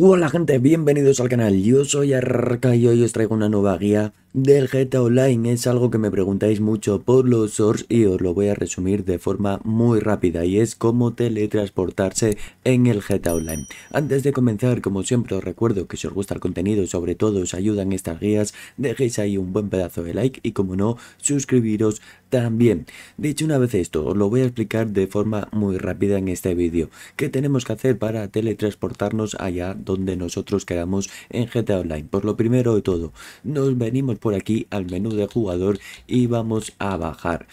Hola gente, bienvenidos al canal, yo soy Arca y hoy os traigo una nueva guía del GTA Online es algo que me preguntáis mucho por los source y os lo voy a resumir de forma muy rápida y es cómo teletransportarse en el GTA Online. Antes de comenzar, como siempre os recuerdo que si os gusta el contenido y sobre todo os ayudan estas guías, dejéis ahí un buen pedazo de like y como no, suscribiros también. Dicho una vez esto, os lo voy a explicar de forma muy rápida en este vídeo. ¿Qué tenemos que hacer para teletransportarnos allá donde nosotros quedamos en GTA Online? por pues lo primero de todo, nos venimos por aquí al menú de jugador y vamos a bajar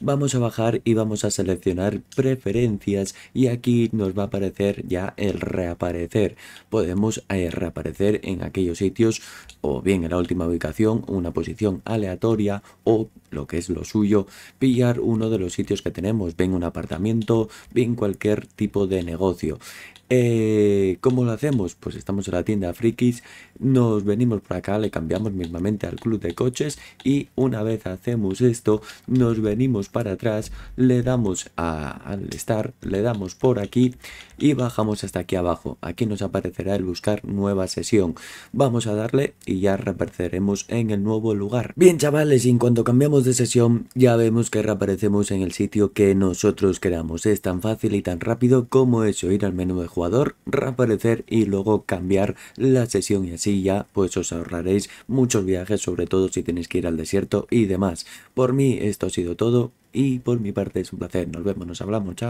vamos a bajar y vamos a seleccionar preferencias y aquí nos va a aparecer ya el reaparecer. Podemos eh, reaparecer en aquellos sitios o bien en la última ubicación, una posición aleatoria o lo que es lo suyo, pillar uno de los sitios que tenemos, bien un apartamento, bien cualquier tipo de negocio. Eh, ¿Cómo lo hacemos? Pues estamos en la tienda Frikis, nos venimos por acá, le cambiamos mismamente al club de coches y una vez hacemos esto, nos venimos para atrás, le damos a, al estar le damos por aquí y bajamos hasta aquí abajo. Aquí nos aparecerá el buscar nueva sesión. Vamos a darle y ya reapareceremos en el nuevo lugar. Bien chavales, en cuanto cambiamos de sesión ya vemos que reaparecemos en el sitio que nosotros queramos. Es tan fácil y tan rápido como eso, ir al menú de jugador, reaparecer y luego cambiar la sesión y así ya pues os ahorraréis muchos viajes, sobre todo si tenéis que ir al desierto y demás. Por mí esto ha sido todo, y por mi parte es un placer. Nos vemos, nos hablamos. Chao.